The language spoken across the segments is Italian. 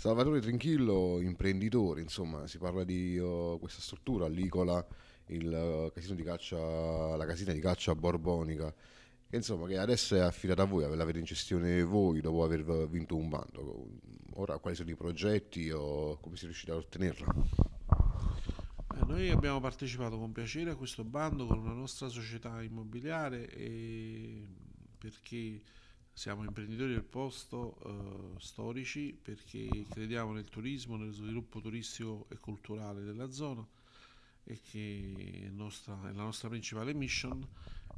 Salvatore Trinchillo, imprenditore, insomma, si parla di uh, questa struttura, l'Icola, il, uh, casino di caccia, la casina di caccia borbonica, che insomma che adesso è affidata a voi, l'avete in gestione voi dopo aver vinto un bando. Ora quali sono i progetti o come siete riusciti ad ottenerla? Eh, noi abbiamo partecipato con piacere a questo bando con la nostra società immobiliare perché siamo imprenditori del posto eh, storici perché crediamo nel turismo, nello sviluppo turistico e culturale della zona e che è, nostra, è la nostra principale mission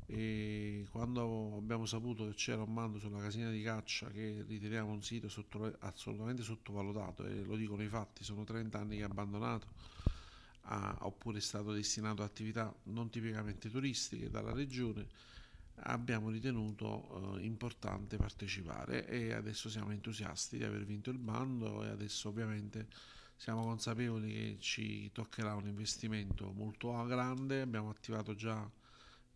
e quando abbiamo saputo che c'era un mando sulla casina di caccia che riteniamo un sito sotto, assolutamente sottovalutato e lo dicono i fatti, sono 30 anni che è abbandonato a, ah, oppure è stato destinato a attività non tipicamente turistiche dalla regione abbiamo ritenuto eh, importante partecipare e adesso siamo entusiasti di aver vinto il bando e adesso ovviamente siamo consapevoli che ci toccherà un investimento molto grande, abbiamo attivato già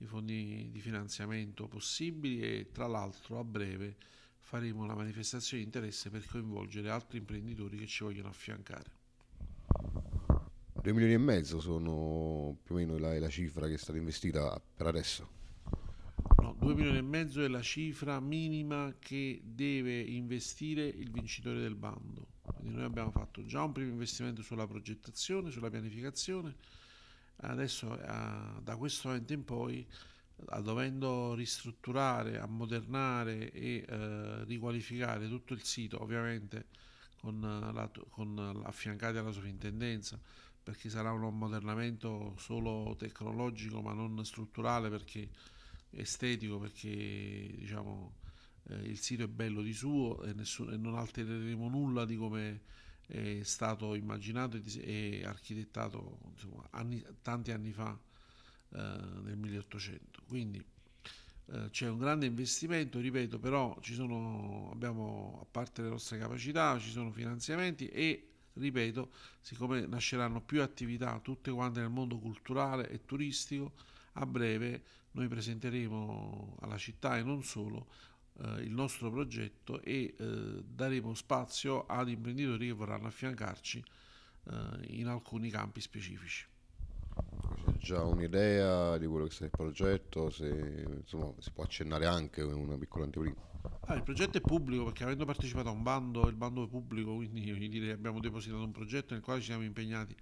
i fondi di finanziamento possibili e tra l'altro a breve faremo una manifestazione di interesse per coinvolgere altri imprenditori che ci vogliono affiancare. 2 milioni e mezzo sono più o meno la, la cifra che è stata investita per adesso. 2 milioni e mezzo è la cifra minima che deve investire il vincitore del bando. Quindi noi abbiamo fatto già un primo investimento sulla progettazione, sulla pianificazione, adesso eh, da questo momento in poi dovendo ristrutturare, ammodernare e eh, riqualificare tutto il sito, ovviamente con, eh, la, con, eh, affiancati alla sovrintendenza, perché sarà un ammodernamento solo tecnologico ma non strutturale perché estetico perché diciamo, eh, il sito è bello di suo e, nessun, e non altereremo nulla di come è stato immaginato e, architettato insomma, anni, tanti anni fa eh, nel 1800. Quindi eh, c'è un grande investimento, ripeto, però ci sono, abbiamo, a parte le nostre capacità, ci sono finanziamenti e ripeto, siccome nasceranno più attività tutte quante nel mondo culturale e turistico, a breve noi presenteremo alla città e non solo eh, il nostro progetto e eh, daremo spazio ad imprenditori che vorranno affiancarci eh, in alcuni campi specifici. C'è già un'idea di quello che sarà il progetto, se insomma, si può accennare anche una piccola anteprima. Ah, il progetto è pubblico perché avendo partecipato a un bando, il bando è pubblico, quindi abbiamo depositato un progetto nel quale ci siamo impegnati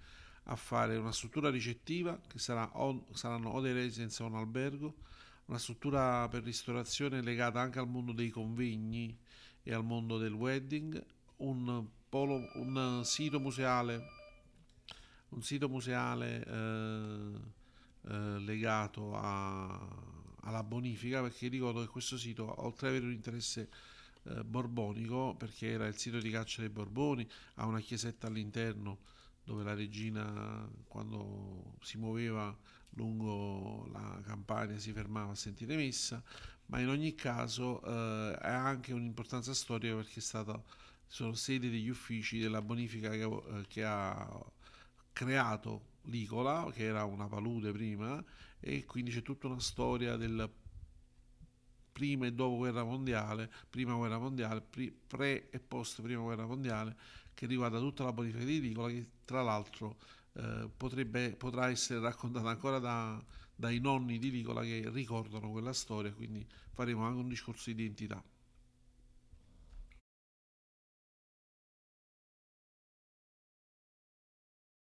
a fare una struttura ricettiva che sarà o, saranno o dei residence o un albergo, una struttura per ristorazione legata anche al mondo dei convegni e al mondo del wedding, un, polo, un sito museale, un sito museale eh, eh, legato a, alla bonifica, perché ricordo che questo sito, oltre ad avere un interesse eh, borbonico, perché era il sito di caccia dei Borboni, ha una chiesetta all'interno, dove la regina quando si muoveva lungo la campagna si fermava a sentire messa, ma in ogni caso eh, ha anche un'importanza storica perché è stata sono sede degli uffici della bonifica che, eh, che ha creato l'Icola, che era una palude prima, e quindi c'è tutta una storia del prima e dopo guerra mondiale, prima guerra mondiale, pre e post prima guerra mondiale, che riguarda tutta la bonifica edicola, che tra l'altro eh, potrebbe, potrà essere raccontata ancora da, dai nonni di Licola che ricordano quella storia, quindi faremo anche un discorso di identità.